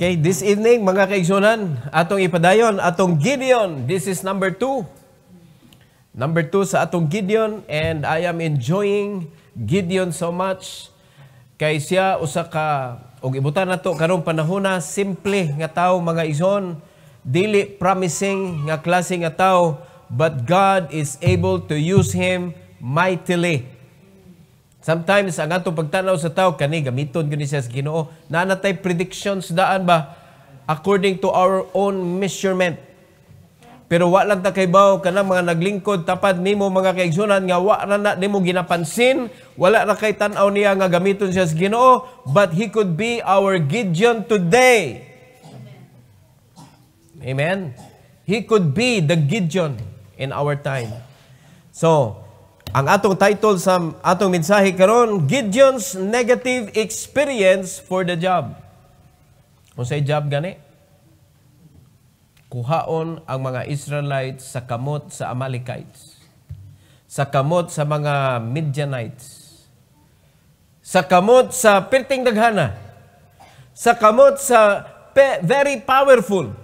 Okay, this evening mga kaigsunan, atong ipadayon atong Gideon. This is number 2. Number 2 sa atong Gideon and I am enjoying Gideon so much kay siya usa ka og ibutan nato karong panahon na simple nga tawo mga igsoon, dili promising nga klase nga tawo, but God is able to use him mightily Sometimes ang atong pagtanaw sa tao kani gamiton gyud siya sa Ginoo nanatay predictions daan ba according to our own measurement. Pero wa lang ta kaybaw kana mga naglingkod tapad nimo mga kaigsoonan nga wa ra na nimo ginapansin, wala ra kay tan-aw niya nga gamiton siya sa Ginoo, but he could be our Gideon today. Amen. He could be the Gideon in our time. So, ang atong title sa atong mensahe karon, Gideon's negative experience for the job. Kung say job gani, kuhaon ang mga Israelites sa kamot sa Amalekites, sa kamot sa mga Midianites, sa kamot sa Pirting Daghana, sa kamot sa pe, very powerful,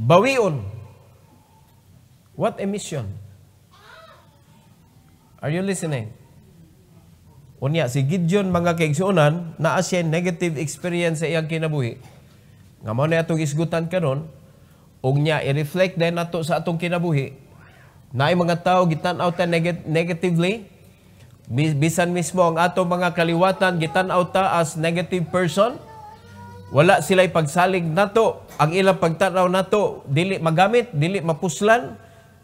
bawion. What a mission! Are you listening? Unya, si Gideon mga kaigsunan, naa siya negative experience sa iyang kinabuhi. Nga mo na itong isgutan karon, ug niya i-reflect din nato sa atong kinabuhi. Na mga tao gitan out ta neg- negatively, bisan mismo ang atong mga kaliwatan gitan out ta as negative person. Wala sila'y pagsalig nato, ang ilang pagtanaw nato dili magamit, dili mapuslan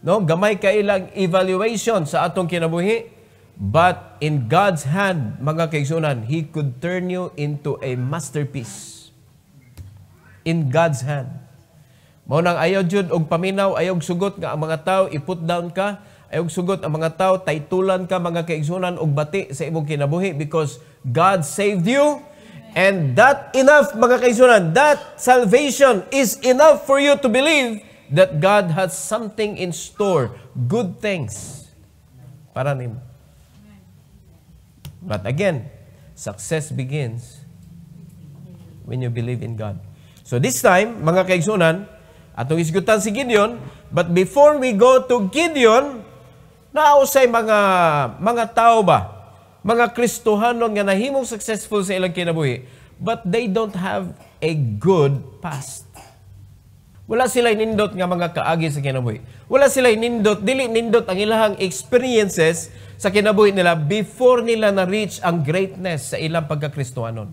No, gamay kailang evaluation sa atong kinabuhi. But in God's hand, mga kaigsoonan He could turn you into a masterpiece. In God's hand. Mao nang ayaw jud og paminaw, ayaw sugot nga ang mga tao iput down ka, ayaw sugot ang mga tao taytulan ka mga kaigsoonan og bati sa imong kinabuhi because God saved you. And that enough mga kaigsunan, that salvation is enough for you to believe that God has something in store, good things para nimo. But again, success begins when you believe in God. So this time, mga kaigsunan, atong isgutan si Gideon, but before we go to Gideon, nausay mga mga tao ba, mga Kristohanon nga nahimong successful sa ilang kinabuhi, but they don't have a good past. Wala sila nindot nga mga kaagi sa kinabuhi. Wala sila nindot, dili nindot ang ilang experiences sa kinabuhi nila before nila na-reach ang greatness sa ilang pagkakristoanon.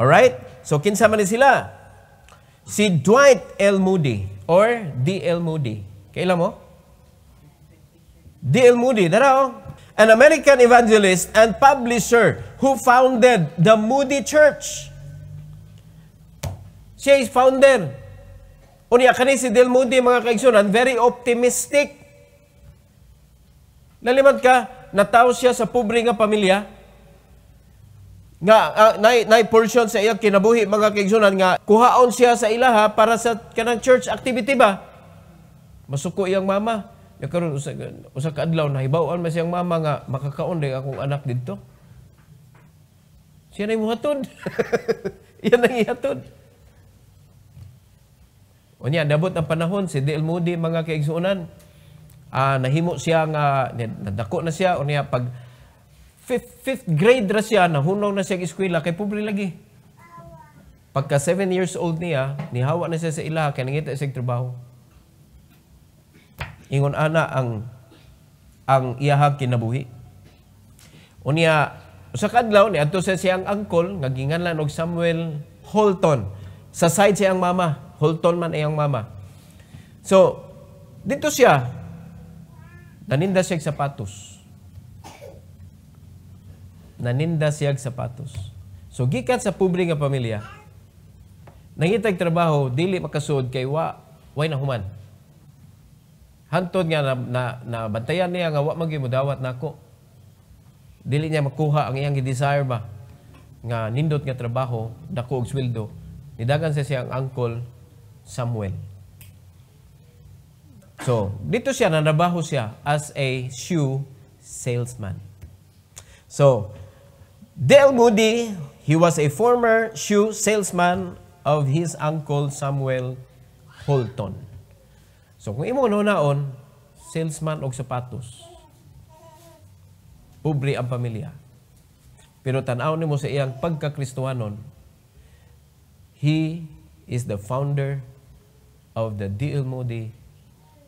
Alright? So, kinsa man sila? Si Dwight L. Moody or D.L. Moody. Kailan mo? D.L. Moody. Dara, oh. An American evangelist and publisher who founded the Moody Church. Siya founder Unya, kani si Del Mundi, mga kaigsunan, very optimistic. Nalimad ka, nataw siya sa pobre nga pamilya, nga uh, nay nay portion sa iya kinabuhi mga kaigsunan nga kuhaon siya sa ilaha para sa kanang church activity ba masuko iyang mama nakaron usa usa ka adlaw nahibaw-an man siyang mama nga makakaon day akong anak didto siya na imuhatod. Yan ang ihatod. Unya, niya, nabot ang panahon, si D.L. Moody, mga kaigsuunan, uh, ah, nahimo siya nga, nadako na siya, unya, pag fifth, fifth grade ra siya, nahunaw na siya sa eskwela, kay pobre lagi. Pagka seven years old niya, nihawa na siya sa ila, kay nangita siya trabaho. Ingon ana ang ang iyahag kinabuhi. Unya, sa kadlaw, ni Ato sa siyang angkol, nga ginganlan og Samuel Holton. Sa side siyang mama. Hulton man iyang mama. So, dito siya, naninda siya sapatos. Naninda siya sapatos. So, gikan sa pobre nga pamilya, nangitag trabaho, dili makasod kay wa, way na human. Hantod nga na, na, na bantayan niya nga wa magimudawat nako. Dili niya makuha ang iyang desire ba nga nindot nga trabaho, dako og sweldo. Nidagan siya siyang uncle Samuel. So, dito siya, nanabaho siya as a shoe salesman. So, Dale Moody, he was a former shoe salesman of his uncle Samuel Holton. So, kung imo naon, salesman og sapatos. Pobre ang pamilya. Pero tanaw nimo sa iyang pagkakristuhanon, he is the founder of the D.L. Moody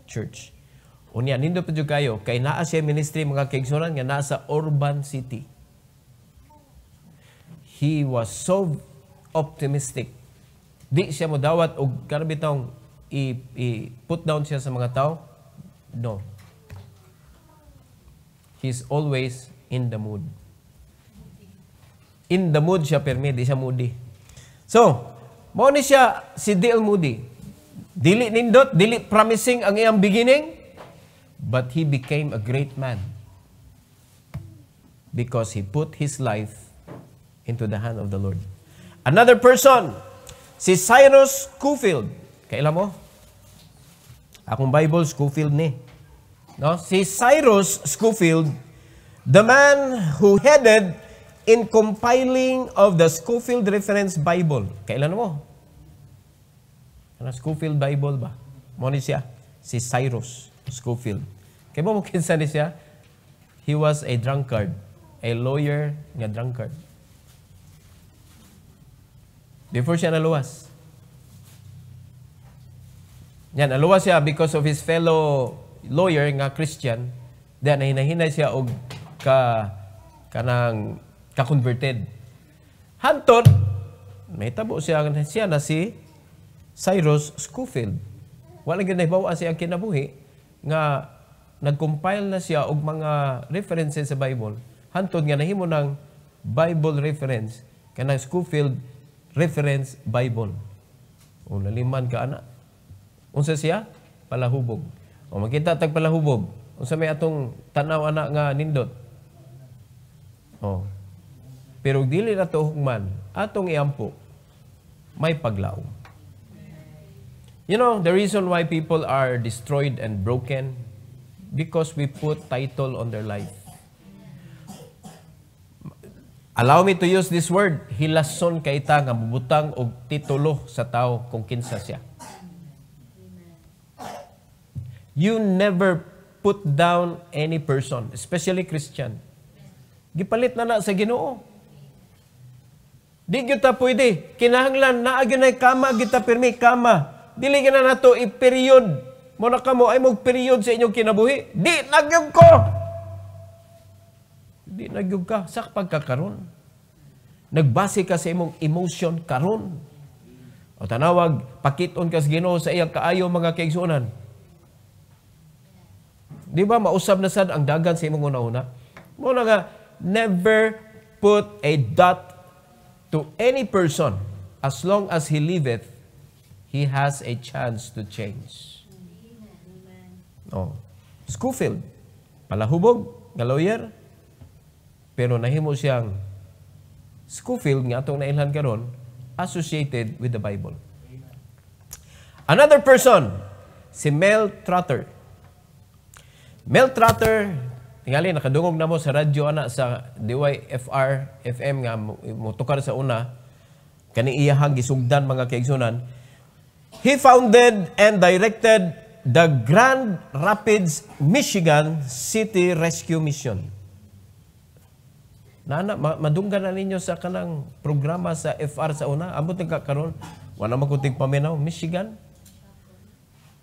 Church. Unya, nindo pa kayo, kay naa siya ministry mga kaigsunan nga nasa urban city. He was so optimistic. Di siya mo dawat og kanabitong i-put down siya sa mga tao. No. He's always in the mood. In the mood siya, permi, di siya moody. So, mo ni siya si D.L. Moody. Dili nindot, dili promising ang iyang beginning, but he became a great man because he put his life into the hand of the Lord. Another person, si Cyrus Schofield. Kailan mo? Akong Bible, Schofield ni. No? Si Cyrus Schofield, the man who headed in compiling of the Schofield Reference Bible. Kailan mo? Ano, Schofield Bible ba? Mo siya, si Cyrus Schofield. Kaya mo mo kinsa ni siya, he was a drunkard, a lawyer nga drunkard. Before siya naluwas. Yan, naluwas siya because of his fellow lawyer nga Christian. Then, nahinahinay siya og ka, kanang ka-converted. Hantod, may tabo siya, siya na si Cyrus Schofield. Walang ganahibawa siya ang kinabuhi nga nagcompile na siya og mga references sa Bible hantod nga nahimo ng Bible reference kanang Schofield reference Bible. O naliman ka ana. Unsa siya? Palahubog. O makita tag palahubog. Unsa may atong tanaw ana nga nindot? O. Pero dili na to hugman atong iampo may paglaom. You know, the reason why people are destroyed and broken, because we put title on their life. Allow me to use this word, hilason kay ta nga mubutang og titulo sa tao kung kinsa siya. You never put down any person, especially Christian. Gipalit na na sa Ginoo. Di gyud ta pwede. Kinahanglan naa gyud kama gita pirmi kama dili ka na nato i-period. Muna ka mo ay mag-period sa inyong kinabuhi. Di nagyog ko! Di nagyog ka sa pagkakaroon. Nagbase ka sa imong emotion karon. O tanawag, pakiton ka sa Ginoo sa iyang kaayo mga kaigsunan. Di ba mausab na sad ang dagan sa imong una-una? Mo na nga never put a dot to any person as long as he liveth he has a chance to change. Oh. Schofield, palahubog, nga lawyer, pero nahimo siyang Schofield nga atong nailhan karon associated with the Bible. Another person, si Mel Trotter. Mel Trotter, tingali, nakadungog na mo sa radyo ana sa DYFR FM nga mutukar sa una, kani iyahang gisugdan mga kaigsunan, He founded and directed the Grand Rapids, Michigan City Rescue Mission. Nana, madunggan na ninyo sa kanang programa sa FR sa una. Ambo ka karon wala makuting paminaw, Michigan.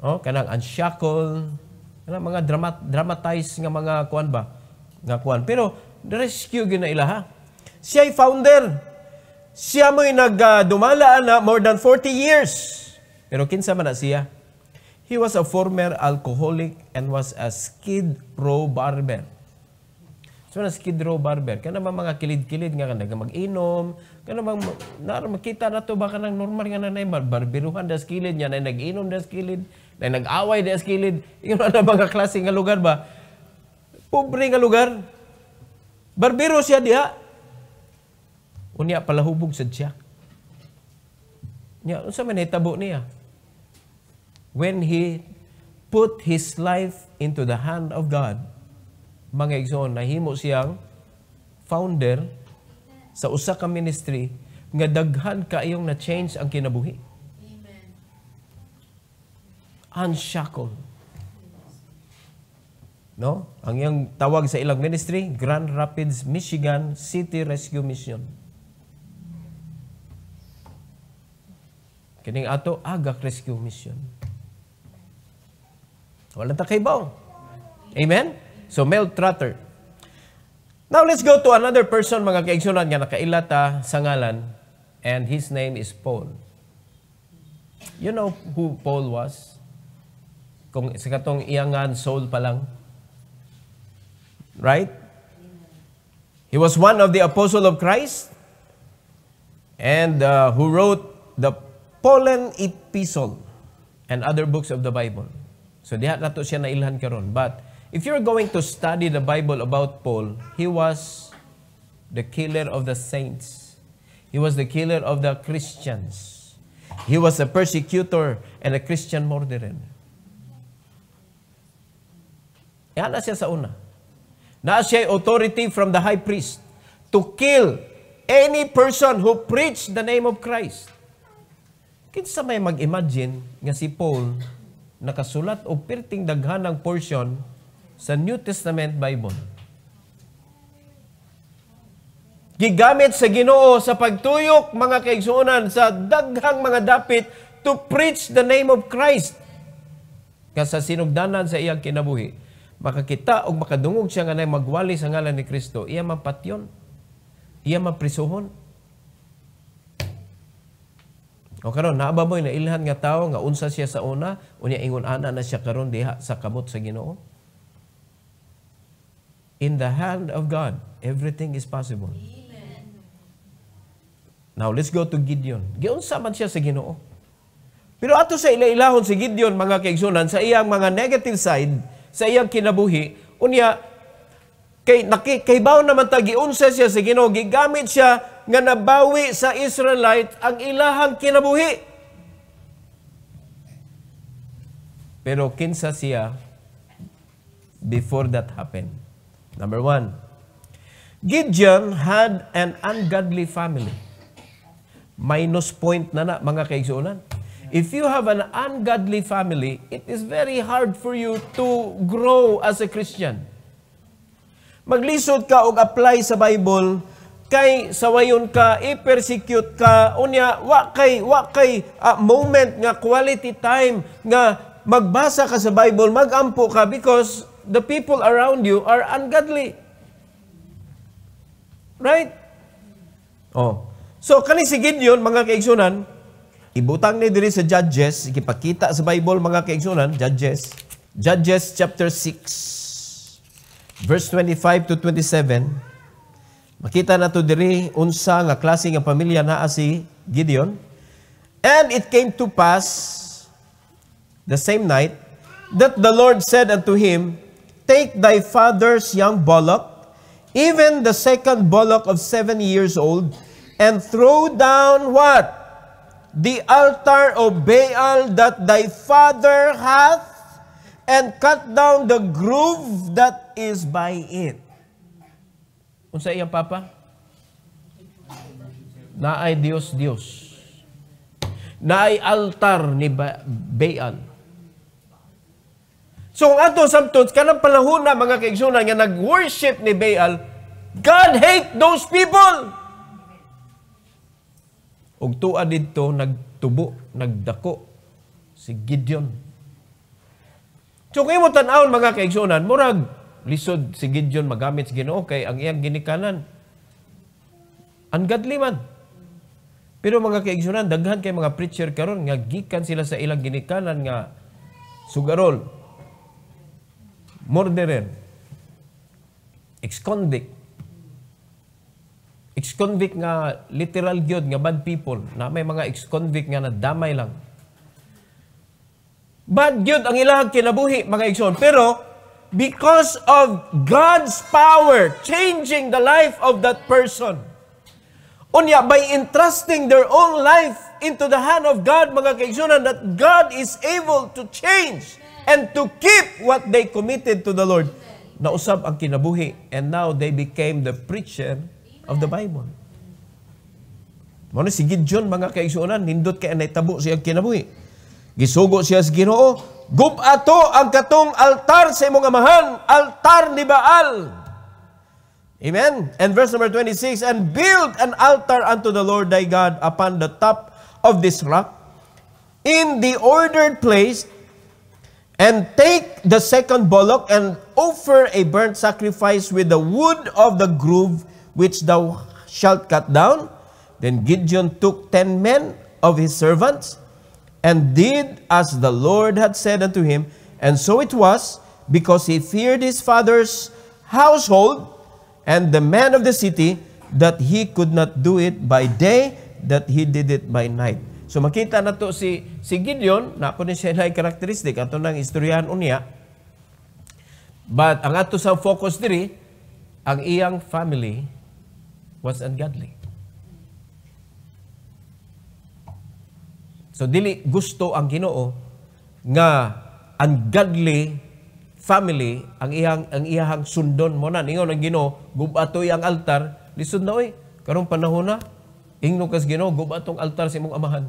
Oh, kanang Unshackle, kanang mga dramat, dramatized nga mga kuan ba? Nga kuan. Pero the rescue gyud na ila ha. Siya ay founder. Siya mo'y nagdumalaan na more than 40 years pero kinsa man na siya? He was a former alcoholic and was a skid row barber. So na skid row barber, kana man mga kilid-kilid nga kanang mag-inom, kana man na makita na to baka nang normal nga nanay barberuhan da kilid niya nay nag-inom da kilid, nay nag-away das kilid. Ingon na mga klase nga lugar ba? Pobre nga lugar. Barbero siya diha. Unya palahubog sad siya. Nya unsa man hitabo niya? when he put his life into the hand of God, mga igsoon, nahimo siyang founder sa usa ka ministry nga daghan ka iyong na-change ang kinabuhi. Amen. Unshackle. No? Ang iyang tawag sa ilang ministry, Grand Rapids, Michigan City Rescue Mission. Kining ato, Agak Rescue Mission Walang takaibaw. Amen? So, male trotter. Now, let's go to another person, mga kaigsunan, nga nakailata sa ngalan, and his name is Paul. You know who Paul was? Kung sa katong iyangan soul pa lang. Right? He was one of the apostle of Christ and uh, who wrote the Pauline Epistle and other books of the Bible. So diha nato siya nailhan karon. But if you're going to study the Bible about Paul, he was the killer of the saints. He was the killer of the Christians. He was a persecutor and a Christian murderer. Yan na siya sa una. Na siya authority from the high priest to kill any person who preached the name of Christ. Kinsa may mag-imagine nga si Paul nakasulat o pirting daghan ng portion sa New Testament Bible. Gigamit sa Ginoo sa pagtuyok mga kaigsuonan sa daghang mga dapit to preach the name of Christ. sa sinugdanan sa iyang kinabuhi, makakita o makadungog siya nga na magwali sa ngalan ni Kristo, iya mapatyon, iya maprisuhon, o karon naaba na nailhan nga tawo nga unsa siya sa una, unya ingon ana na siya karon diha sa kamot sa Ginoo. In the hand of God, everything is possible. Amen. Now let's go to Gideon. Giunsa man siya sa Ginoo. Pero ato sa ilailahon si Gideon mga kaigsunan sa iyang mga negative side, sa iyang kinabuhi, unya kay naki, kay baon naman ta giunsa siya sa Ginoo, gigamit siya nga nabawi sa Israelite ang ilahang kinabuhi. Pero kinsa siya before that happened. Number one, Gideon had an ungodly family. Minus point na na, mga kaigsuunan. If you have an ungodly family, it is very hard for you to grow as a Christian. Maglisod ka og apply sa Bible kay sawayon ka i-persecute ka unya wa kay wa kay uh, moment nga quality time nga magbasa ka sa Bible magampo ka because the people around you are ungodly right oh so kani si Gideon mga kaigsunan ibutang ni diri sa Judges ikipakita sa Bible mga kaigsunan Judges Judges chapter 6 verse 25 to 27 Makita na to diri unsa nga klase nga pamilya naa si Gideon. And it came to pass the same night that the Lord said unto him, Take thy father's young bullock, even the second bullock of seven years old, and throw down what? The altar of Baal that thy father hath, and cut down the groove that is by it. Unsa iyang papa? Naay Dios Dios. Naay altar ni Baal. So ang ato samtons kanang palahon na mga kaigsunan nga nag-worship ni Baal, God hate those people. Og tuwa didto nagtubo, nagdako si Gideon. So kay mo tan mga kaigsunan, murag lisod si Gideon magamit si Ginoo kay ang iyang ginikanan ungodly man. Pero mga kaigsoonan daghan kay mga preacher karon nga gikan sila sa ilang ginikanan nga sugarol, murderer, ex-convict, ex-convict nga literal gyud nga bad people na may mga ex-convict nga nadamay lang. Bad gyud ang ilang kinabuhi mga igsoon pero because of God's power changing the life of that person. Unya, by entrusting their own life into the hand of God, mga kaigsunan, that God is able to change and to keep what they committed to the Lord. Nausab ang kinabuhi, and now they became the preacher of the Bible. Mano si Gideon, mga kaigsunan, nindot kay anay tabo ang kinabuhi. Gisugo siya sa ginoo, Gubato ang katong altar sa imong amahan, altar ni Baal. Amen? And verse number 26, And build an altar unto the Lord thy God upon the top of this rock, in the ordered place, and take the second bullock, and offer a burnt sacrifice with the wood of the grove which thou shalt cut down. Then Gideon took ten men of his servants, and did as the Lord had said unto him. And so it was, because he feared his father's household and the man of the city, that he could not do it by day, that he did it by night. So makita na to si, si Gideon, na po siya na karakteristik, ato nang istoryahan unya. But ang ato sa focus diri, ang iyang family was ungodly. So dili gusto ang Ginoo nga ang godly family ang iyang ang iyahang sundon mo na ningon ang Ginoo gubatoy ang altar lisod na oy karong panahon na ingno kas Ginoo gubatong altar sa imong amahan.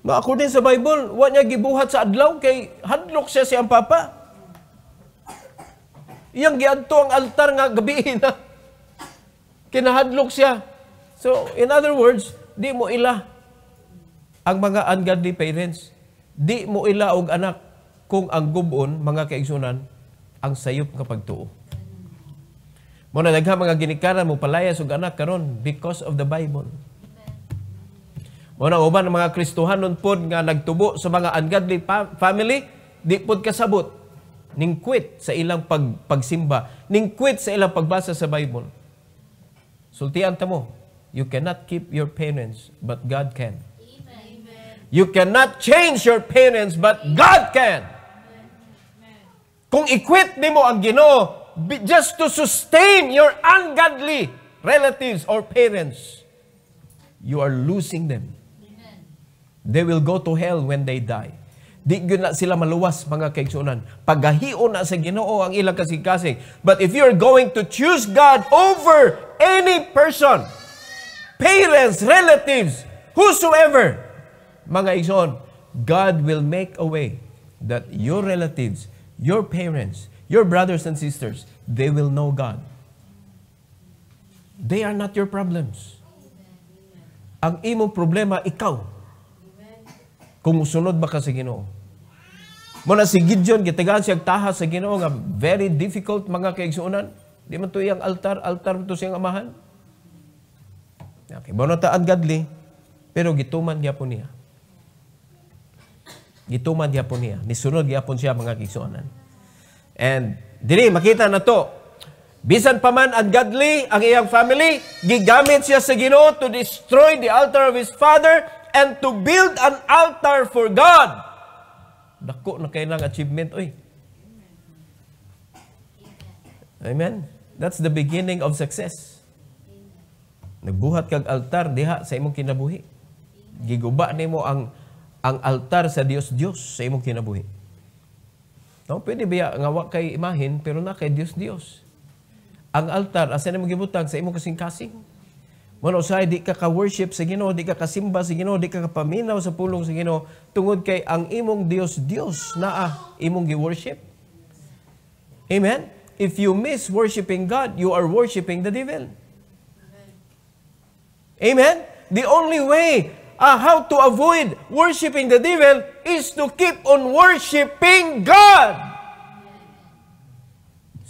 Nga ako din sa Bible, wa niya gibuhat sa adlaw kay hadlok siya si siyang papa. Iyang giadto ang altar nga gabi na. Kinahadlok siya. So, in other words, Di mo ila ang mga ungodly parents. Di mo ila og anak kung ang gubon, mga kaigsunan, ang sayop nga pagtuo. Mo na dagha mga ginikanan mo palayas og anak karon because of the Bible. Mo uban mga Kristohan nun pod nga nagtubo sa mga ungodly family, di pod kasabot ning quit sa ilang pag, pagsimba, ning quit sa ilang pagbasa sa Bible. Sultian ta mo, You cannot keep your parents, but God can. Amen. You cannot change your parents, but God can. Amen. Kung equip ni mo ang Ginoo just to sustain your ungodly relatives or parents, you are losing them. Amen. They will go to hell when they die. Di na sila maluwas, mga kaigsunan. Pagahion na sa ginoo ang ilang kasing-kasing. But if you are going to choose God over any person, parents, relatives, whosoever. Mga igsoon, God will make a way that your relatives, your parents, your brothers and sisters, they will know God. They are not your problems. Ang imong problema, ikaw. Kung usunod ba ka sa ginoo. Muna si Gideon, gitagaan siya taha sa ginoo nga very difficult mga kaigsuunan. Di man to iyang altar, altar to siyang amahan. Okay, mao ta pero gituman gyapon niya. Gituman gyapon niya. Nisunod gyapon siya mga kigsuonan. And diri makita na to Bisan pa man ang godly, ang iyang family, gigamit siya sa Ginoo to destroy the altar of his father and to build an altar for God. Dako na kailang achievement, oy. Amen. That's the beginning of success. Nagbuhat kag altar diha sa imong kinabuhi. Giguba nimo ang ang altar sa Dios Dios sa imong kinabuhi. No, pwede ba nga wa kay imahin pero na kay Dios Dios. Ang altar asa nimo gibutang sa imong kasing-kasing. Mano sa di ka ka-worship sa Ginoo, di ka kasimba sa Ginoo, di ka kapaminaw sa pulong sa Ginoo tungod kay ang imong Dios Dios naa ah, imong gi-worship. Amen. If you miss worshiping God, you are worshiping the devil. Amen? The only way uh, how to avoid worshiping the devil is to keep on worshiping God.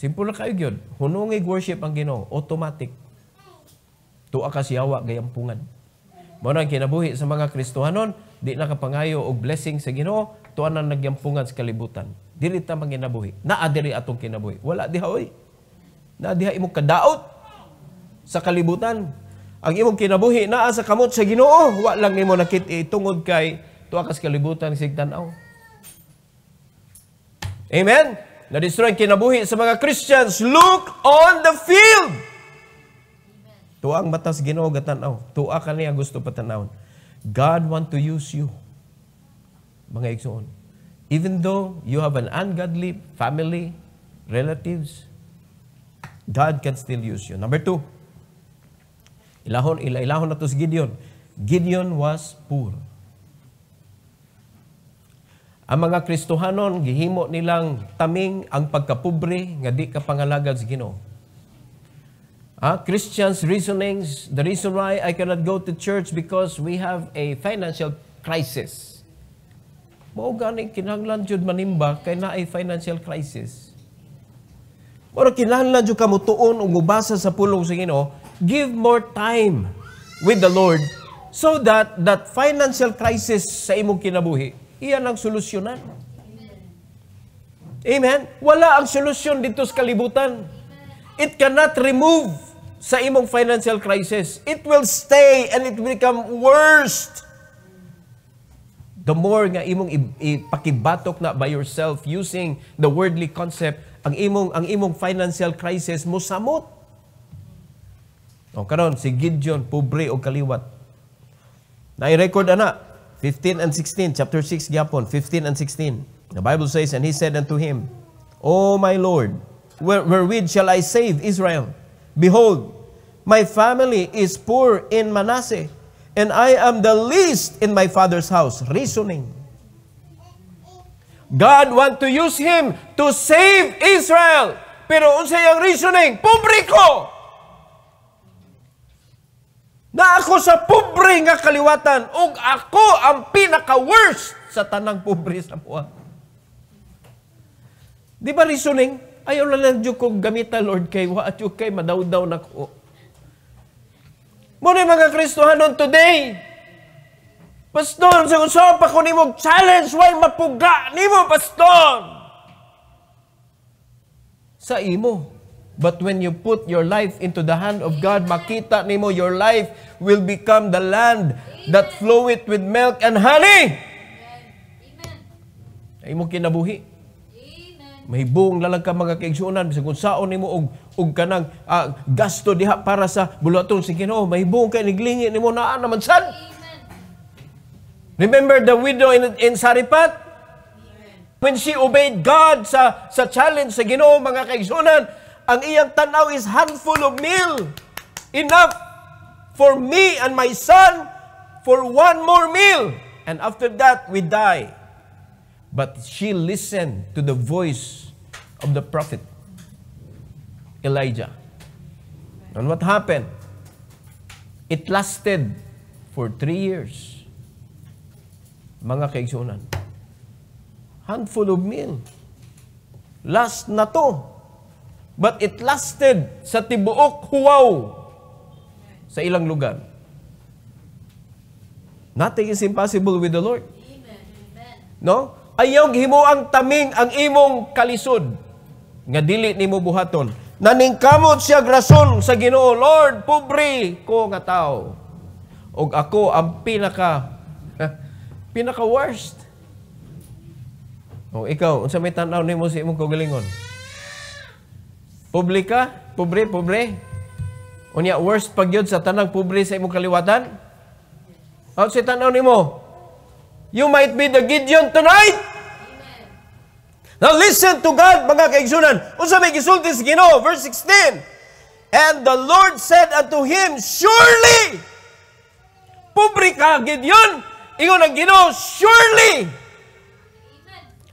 Simple na kayo yun. Hunungig worship ang ginoo. Automatic. Tuwa ka siyawa, gayampungan. Mao ang kinabuhi sa mga Kristohanon, di nakapangayo og blessing sa Ginoo, tuan ang nagyampungan sa kalibutan. Dili ta manginabuhi. Naa diri atong kinabuhi. Wala diha oy. Na diha imong kadaot sa kalibutan ang imong kinabuhi naa sa kamot sa Ginoo wa lang nimo nakit itungod kay tuwa kas kalibutan sig tan-aw Amen na destroy kinabuhi sa mga Christians look on the field tuwa ang mata Ginoo gatan-aw tuwa kaniya gusto patanawon God want to use you mga igsoon even though you have an ungodly family relatives God can still use you number two Ilahon, ila, ilahon na to si Gideon. Gideon was poor. Ang mga Kristohanon, gihimo nilang taming ang pagkapubre nga di kapangalagad sa Ginoo. Ah, Christians' reasonings, the reason why I cannot go to church because we have a financial crisis. Mao gani kinahanglan jud manimba kay naay financial crisis. Pero kinahanglan jud tuon ug mubasa sa pulong sa Ginoo give more time with the Lord so that that financial crisis sa imong kinabuhi, iyan ang solusyonan. Amen? Wala ang solusyon dito sa kalibutan. It cannot remove sa imong financial crisis. It will stay and it will become worst. The more nga imong ipakibatok na by yourself using the worldly concept, ang imong ang imong financial crisis mo samot. O karon si Gideon pobre og kaliwat. Na record ana 15 and 16 chapter 6 gyapon 15 and 16. The Bible says and he said unto him, O my Lord, where, wherewith shall I save Israel? Behold, my family is poor in Manasseh, and I am the least in my father's house. Reasoning. God want to use him to save Israel. Pero unsay ang reasoning? Pobre ko! na ako sa pobre nga kaliwatan ug ako ang pinaka-worst sa tanang pobre sa buwan. Di ba reasoning? Ayaw na lang dyan kong gamita, Lord, kay wa at kay madaw-daw na ko. Muna mga Kristohanon today, Pastor, sa usap pa ko nimo challenge, why mapuga nimo, Pastor? Sa imo. But when you put your life into the hand of God, makita nimo your life will become the land that floweth with milk and honey. Amen. Ay mo kinabuhi. May buong lalag ka mga kaigsunan. Bisag kung saon nimo og og kanang uh, gasto diha para sa bulaton si Ginoo, may buong kay niglingi nimo naa naman san. Remember the widow in, in Saripat? When she obeyed God sa sa challenge sa Ginoo mga kaigsunan, ang iyang tanaw is handful of meal. Enough for me and my son for one more meal. And after that, we die. But she listened to the voice of the prophet, Elijah. And what happened? It lasted for three years. Mga kaigsunan. Handful of meal. Last na to. But it lasted sa tibuok huwaw sa ilang lugar. Nothing is impossible with the Lord. No? Ayaw himo ang taming ang imong kalisod nga dili nimo buhaton. Naningkamot siya grason sa Ginoo, Lord, pobre ko nga tao. Og ako ang pinaka pinaka worst. O ikaw, unsa may tan-aw nimo sa imong kaugalingon? Publika, pobre, pobre. Unya worst pagyod sa tanang pobre sa imong kaliwatan. oh, sa tanaw nimo. You might be the Gideon tonight. Amen. Now listen to God mga kaigsunan. Unsa may gisulti si Ginoo verse 16. And the Lord said unto him, surely pobre ka Gideon. Ingon ang Ginoo, surely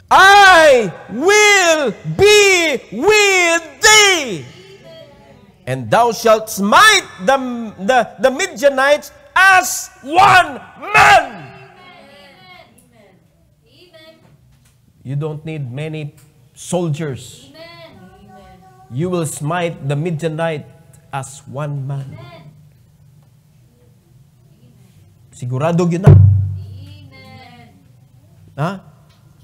I will be with thee. And thou shalt smite the, the, the Midianites as one man. You don't need many soldiers. You will smite the Midianite as one man. Sigurado yun na.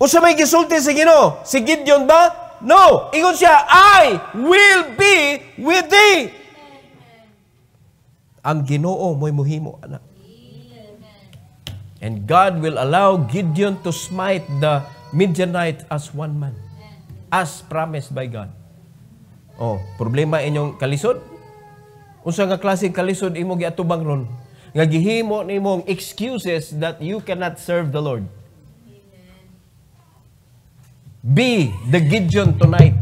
O sa may gisulti si Gino? si Gideon ba? No, ingon siya, I will be with thee. Ang Ginoo mo'y muhimo anak. And God will allow Gideon to smite the Midianite as one man. As promised by God. Oh, problema inyong kalisod? Unsa nga klase kalisod imo giatubang ron? Nga gihimo nimong excuses that you cannot serve the Lord. Be the Gideon tonight.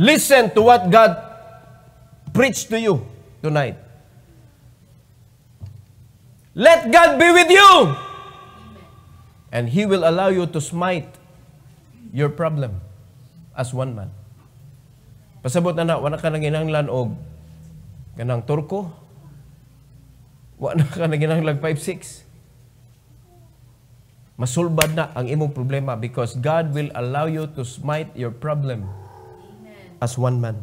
Listen to what God preached to you tonight. Let God be with you. And He will allow you to smite your problem as one man. Pasabot na na, wala ka nang inanglan og kanang Turko. Wala ka nang inanglan 5-6 masulbad na ang imong problema because God will allow you to smite your problem Amen. as one man.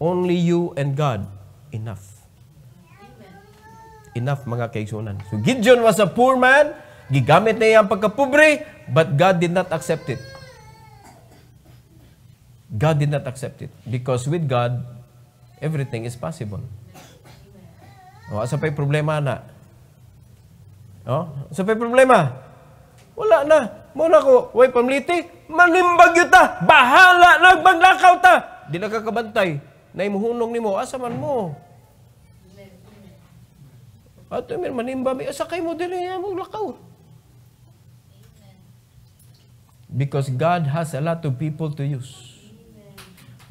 Only you and God enough. Amen. Enough mga kaigsunan. So Gideon was a poor man. Gigamit niya ang pagkapobre but God did not accept it. God did not accept it because with God, everything is possible. O, oh, asa pa'y problema na? O, oh, asa pa'y problema? Wala na. Muna ko, way pamliti, manimbag ta, bahala na, maglakaw ta. Di nakakabantay, na imuhunong ni mo, asa man mo. At amin, manimba mi, asa kay mo din niya eh, mong lakaw. Because God has a lot of people to use.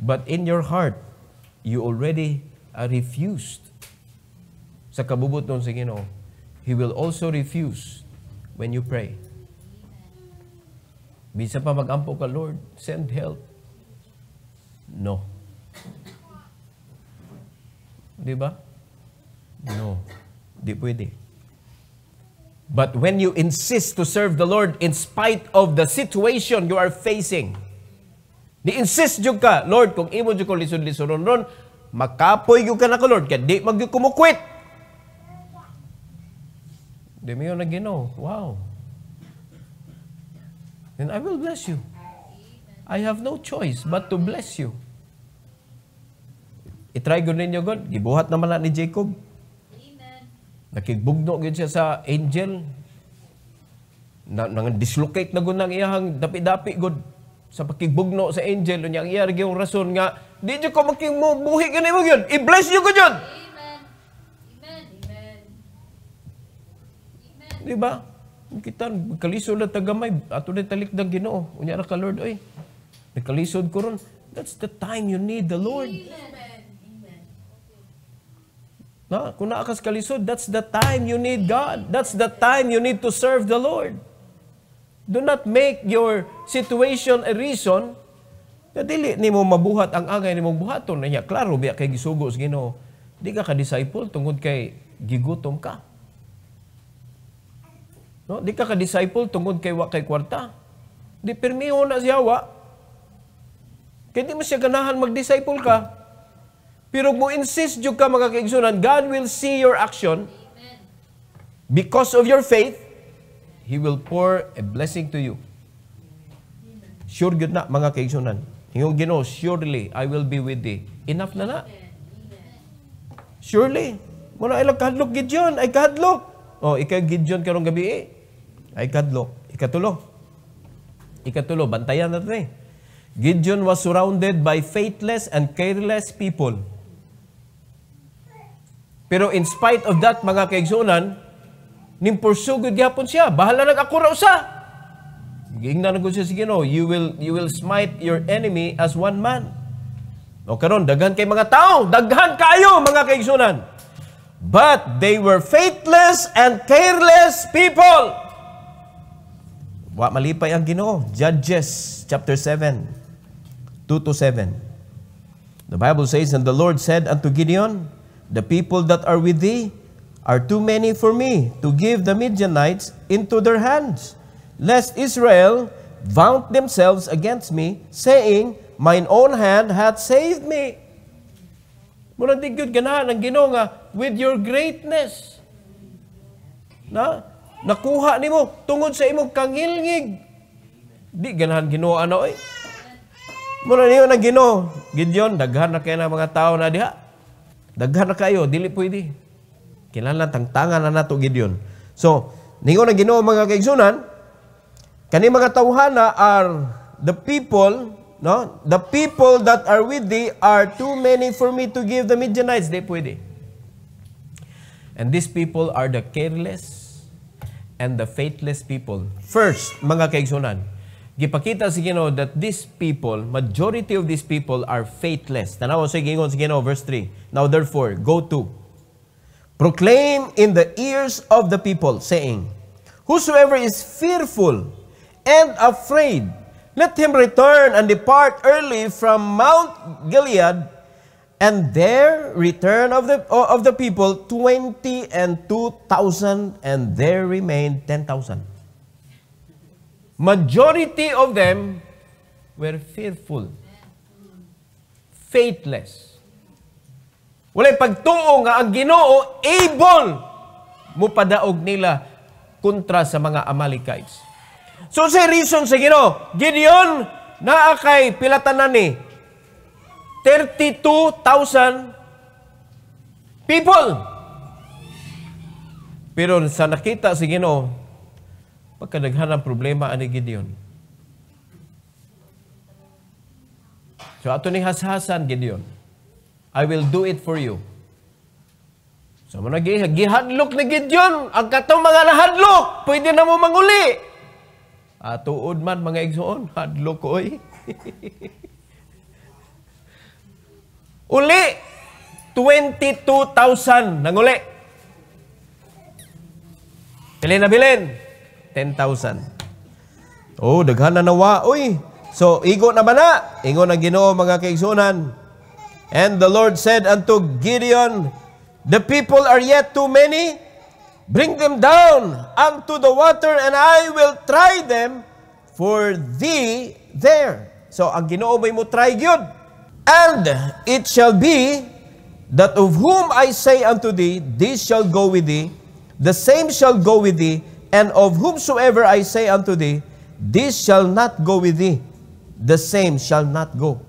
But in your heart, you already are refused. Sa kabubot nun sa Ginoo, He will also refuse when you pray. Bisa pa magampo ka, Lord, send help. No. Di ba? No. Di pwede. But when you insist to serve the Lord in spite of the situation you are facing, di insist jud ka, Lord, kung imo jud ko lisod ron, makapoy jud ka na ko, Lord, kaya di magyud kumukwit. Di mo na gino. Wow then I will bless you. I have no choice but to bless you. Itry gud ninyo God, gibuhat naman na ni Jacob. Amen. Nakigbugno gyud siya sa angel. Na, nang dislocate na gud nang iyang dapi-dapi gud sa pakigbugno sa angel unya iya gyud rason nga di jud ko makimubuhi gani mo gyud. I-bless you gud yun. Amen. Amen. Amen. Amen. Di kita kalisod na tagamay ato na talikdag Ginoo unya ra ka Lord oy nakalisod ko ron that's the time you need the Lord Amen. Amen. na kung naakas kalisod that's the time you need God that's the time you need to serve the Lord do not make your situation a reason na dili nimo mabuhat ang angay nimong buhaton niya klaro biya kay gisugo sa Ginoo di ka ka disciple tungod kay gigutom ka No? Di ka ka-disciple tungod kay wa kay kwarta. Di pirmiho na siya wa. Kaya di mo siya ganahan mag-disciple ka. Pero mo insist jud ka mga kaigsunan, God will see your action. Because of your faith, He will pour a blessing to you. Sure gud na mga kaigsunan. Hingong gino, surely I will be with thee. Enough na na. Surely. Muna ay lang kadlok Gideon, ay kadlok. Oh, ikay Gideon karong gabi eh. Ay kadlo. Ikatulo. Ikatulo, bantayan natin eh. Gideon was surrounded by faithless and careless people. Pero in spite of that, mga kaigsunan, nimpursugod gyapon siya. Bahala nag ako raw sa. Gingnan ko siya si Ginoo, you will you will smite your enemy as one man. O karon daghan kay mga tao, daghan kayo mga kaigsunan. But they were faithless and careless people. Wa malipay ang Ginoo. Judges chapter 7 2 to 7. The Bible says and the Lord said unto Gideon, the people that are with thee are too many for me to give the Midianites into their hands, lest Israel vaunt themselves against me, saying, Mine own hand hath saved me. Muna di good ganahan ang Ginoo nga with your greatness. Na? nakuha nimo tungod sa imong kangilngig. Di ganahan Ginoo ano oy. Eh. Muna niyo na Ginoo, Gideon daghan na kay na mga tao na diha. Daghan na kayo, dili pwede. Kinahanglan tangtangan na nato Gideon. So, ningon na Ginoo mga kaigsunan, kani mga tawhana are the people No? The people that are with thee are too many for me to give the Midianites. They pwede. And these people are the careless, and the faithless people. First, mga kaigsunan, gipakita si Ginoo that these people, majority of these people are faithless. Tanaw sa gingon si Ginoo verse 3. Now therefore, go to proclaim in the ears of the people saying, Whosoever is fearful and afraid, let him return and depart early from Mount Gilead and their return of the of the people 20 and 2,000 and there remained 10,000. Majority of them were fearful, faithless. Walay pagtuo nga ang Ginoo able mupadaog nila kontra sa mga Amalekites. So say reason sa Ginoo, Gideon naa kay pilatanan ni 32,000 people. Pero sa nakita si Ginoo, pagka naghanap problema ani Gideon. So ato ni hashasan Gideon. I will do it for you. So mo gihadlok ni Gideon, ang katong mga nahadlok, pwede na mo manguli. Atuod man mga igsoon, hadlok oy. Uli, 22,000 nang uli. Bilin na bilin. 10,000. Oh, daghan na nawa. Uy, so igo na ba na? Ingo na ginoo mga kaigsunan. And the Lord said unto Gideon, The people are yet too many. Bring them down unto the water, and I will try them for thee there. So, ang ginoo mo try gyud. And it shall be that of whom I say unto thee, this shall go with thee, the same shall go with thee, and of whomsoever I say unto thee, this shall not go with thee, the same shall not go.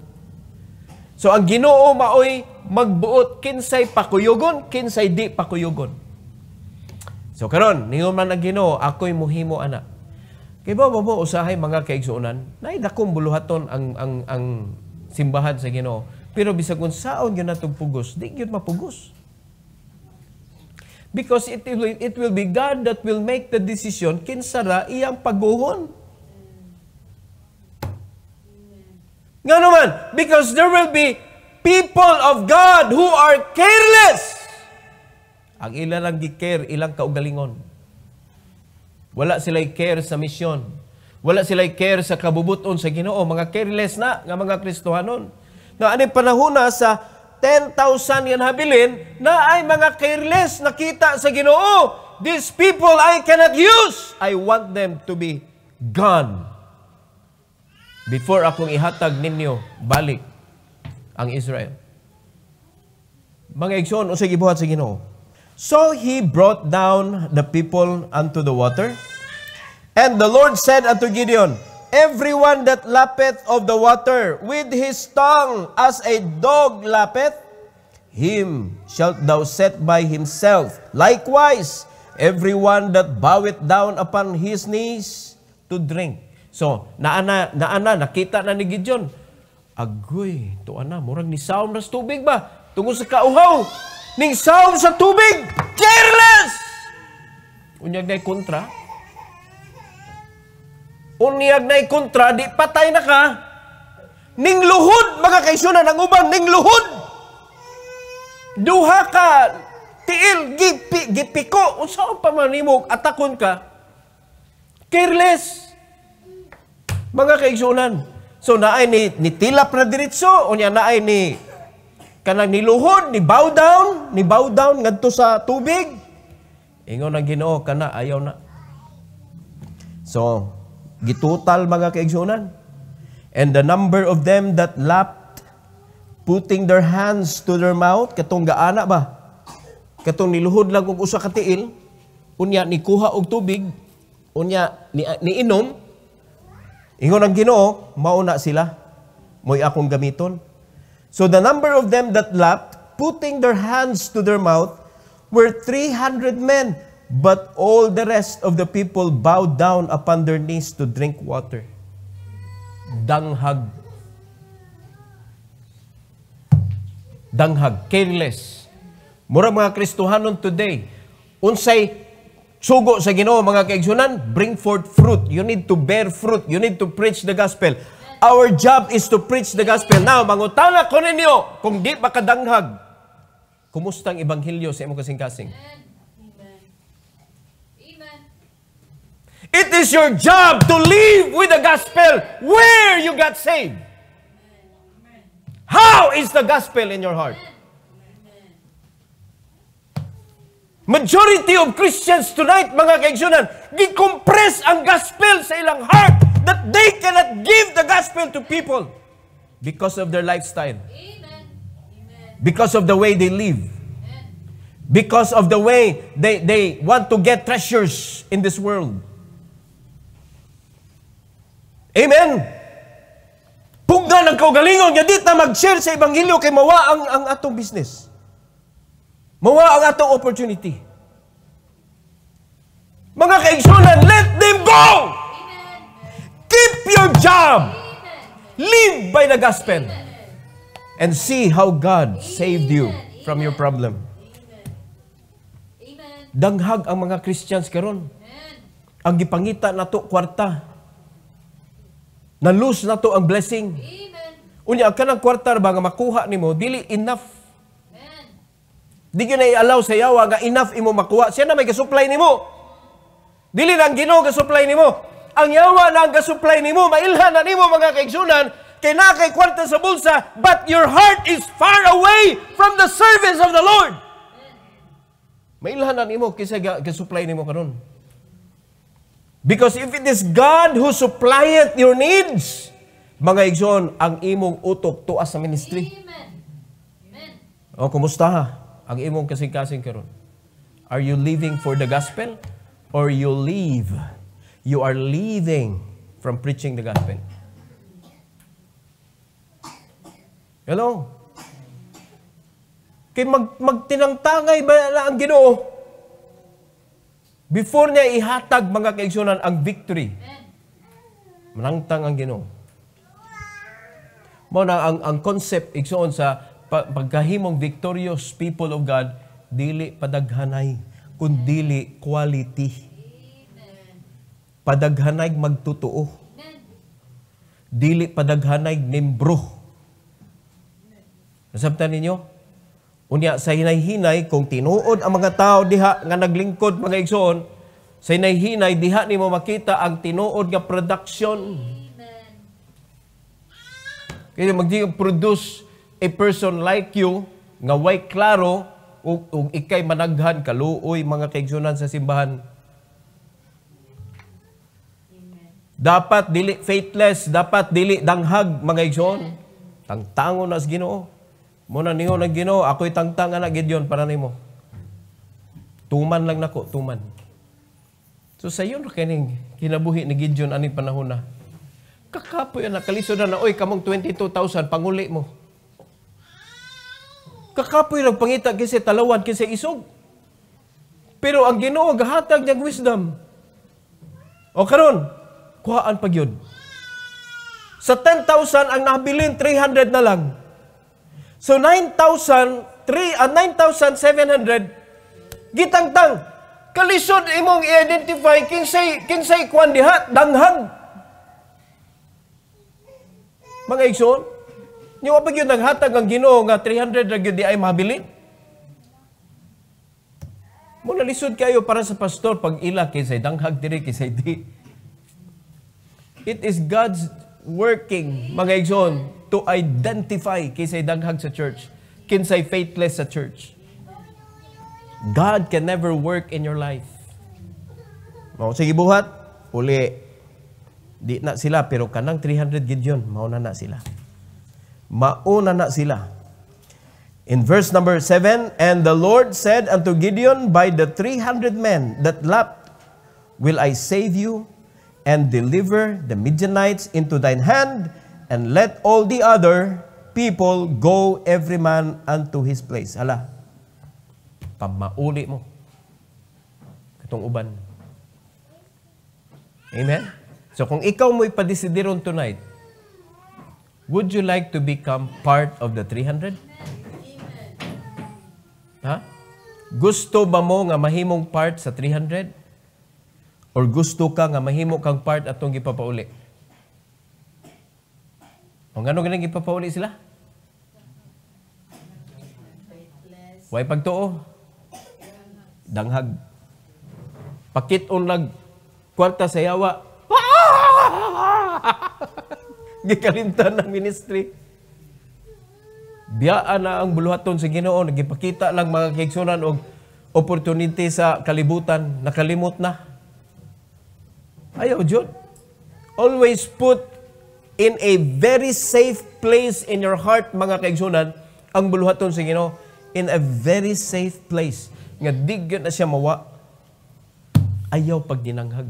So ang ginoo maoy magbuot kinsay pakuyogon, kinsay di pakuyogon. So karon, niyo man ang ginoo, ako'y muhimo ana. Kay ba ba usahay mga kaigsuonan, na dakong buluhaton ang ang ang simbahan sa Ginoo. Pero bisag unsaon gyud natong pugos, di gyud mapugos. Because it will, it will be God that will make the decision kinsara iyang paguhon. Nga naman, because there will be people of God who are careless. Ang ilan lang gi-care, ilang kaugalingon. Wala sila care sa misyon. Wala sila'y care sa kabubuton sa Ginoo, mga careless na nga mga Kristohanon. Na ani panahuna sa 10,000 yan habilin na ay mga careless nakita sa Ginoo. These people I cannot use. I want them to be gone. Before akong ihatag ninyo, balik ang Israel. Mga igsoon, o sige buhat sa Ginoo. So he brought down the people unto the water, And the Lord said unto Gideon, Everyone that lappeth of the water with his tongue as a dog lappeth, him shalt thou set by himself. Likewise, everyone that boweth down upon his knees to drink. So, naana, naana, nakita na ni Gideon. Agoy, to ana, murag ni saum sa tubig ba? Tungo sa kauhaw, ning saum sa tubig, careless! Unyag na kontra, Unyag na'y kontra, di patay na ka. Ning luhod, mga kaisunan, ang ubang, ning luhod. Duha ka, tiil, gipi, gipiko, usaan pa manimog, atakon ka. Careless. Mga kaisunan, so naay ni, ni tilap na diritso, o niya naay ni kanang niluhod, ni bow down, ni bow down ngadto sa tubig. Ingon ang Ginoo kana ayaw na. So Gitutal mga kaigsunan. And the number of them that lapped, putting their hands to their mouth, katong gaana ba? Katong niluhod lang kung usa ka tiil, unya ni kuha og tubig, unya ni, ni inom, ingon ang Ginoo, mauna sila moy akong gamiton. So the number of them that lapped, putting their hands to their mouth, were 300 men. But all the rest of the people bowed down upon their knees to drink water. Danghag. Danghag. Careless. Mura mga Kristuhanon today, unsay sugo sa Ginoo mga kaigsoonan, bring forth fruit. You need to bear fruit. You need to preach the gospel. Our job is to preach the gospel. Now, mangutana ko ninyo kung di makadanghag. Kumusta ang ebanghelyo sa imong kasing-kasing? Amen. It is your job to live with the gospel where you got saved. How is the gospel in your heart? Majority of Christians tonight, mga kaigsunan, compress ang gospel sa ilang heart that they cannot give the gospel to people because of their lifestyle. Amen. Because of the way they live. Because of the way they, they want to get treasures in this world. Amen? Pugna ng kaugalingon nga dit na mag-share sa Ebanghelyo kay mawa ang, ang atong business. Mawa ang atong opportunity. Mga kaigsunan, let them go! Amen. Keep your job! Amen. Live by the gospel. Amen. And see how God saved you from your problem. Amen. Danghag ang mga Christians karon. Ang gipangita nato kwarta na-lose na to ang blessing. Amen. Unya, kanang kwarta ba nga makuha nimo dili enough. Amen. Di gyud i-allow sa yawa nga enough imo makuha. Siya na may gasupply nimo. Dili nang Ginoo gasupply nimo. Ang yawa na ang gasupply nimo, mailhan na nimo mga kaigsunan, kay na kay kwarta sa bulsa, but your heart is far away from the service of the Lord. Mailhan na nimo kaysa gasupply nimo karon. Because if it is God who supplieth your needs, mga igsoon, ang imong utok tuas sa ministry. Amen. Amen. Oh, o, kumusta ha? Ang imong kasing-kasing karon. Are you living for the gospel? Or you leave? You are leaving from preaching the gospel. Hello? Kay mag, magtinangtangay ba ang ginoo? Before niya ihatag mga kaigsoonan ang victory, manangtang ang Ginoo. Mao na ang ang concept igsoon sa pagkahimong victorious people of God dili padaghanay dili quality. Padaghanay magtotoo. Dili padaghanay nimbro. Nasabtan ninyo? Unya sa hinay-hinay kung tinuod ang mga tao diha nga naglingkod mga igsoon, sa hinay-hinay diha nimo makita ang tinuod nga production. Kaya magdi produce a person like you nga way klaro ug, ug ikay managhan kaluoy mga kaigsoonan sa simbahan. Amen. Dapat dili faithless, dapat dili danghag mga igsoon. Tangtangon na sa Ginoo. Muna niyo na Ginoo, ako'y tangtang anak Gideon para nimo. Tuman lang nako, tuman. So sa yun kining kinabuhi ni Gideon ani panahon na. Kakapoy na kalisod na, oy kamong 22,000 panguli mo. Kakapoy lang pangita kasi talawan kasi isog. Pero ang Ginoo gahatag niyang wisdom. O karon, kuhaan pa gyud. Sa 10,000 ang nabilin 300 na lang. So 9,000 uh, 9,700 gitangtang. Kalisod imong i-identify kinsay kinsay kwan diha danghag. Mga igsoon, niyo pa gyud naghatag ang Ginoo nga 300 ra gyud di ay mabilin. Mo nalisod kayo para sa pastor pag ila kinsay danghag diri kinsay di. It is God's working, mga igsoon to identify kisay daghag sa church, kinsay faithless sa church. God can never work in your life. Mao sige buhat, uli di na sila pero kanang 300 gid yon, mao na na sila. Mao na na sila. In verse number 7, And the Lord said unto Gideon, By the 300 men that lapped will I save you and deliver the Midianites into thine hand, And let all the other people go every man unto his place. Hala, pamauli mo. Itong uban. Amen? So kung ikaw mo ipadesideron tonight, would you like to become part of the 300? Amen. Ha? Gusto ba mo nga mahimong part sa 300? Or gusto ka nga mahimo kang part atong gipapauli? O gano'n ganang ipapauli sila? Way pagtuo. Danghag. Pakit on nag kwarta sa yawa. Gikalimtan ng ministry. Biyaan na ang buluhaton sa Ginoo, nagipakita lang mga kaigsunan og opportunity sa kalibutan, nakalimot na. Ayaw, Jud. Always put in a very safe place in your heart, mga kaigsunan, ang buluhaton sa Ginoo in a very safe place nga di na siya mawa ayaw pag dinanghag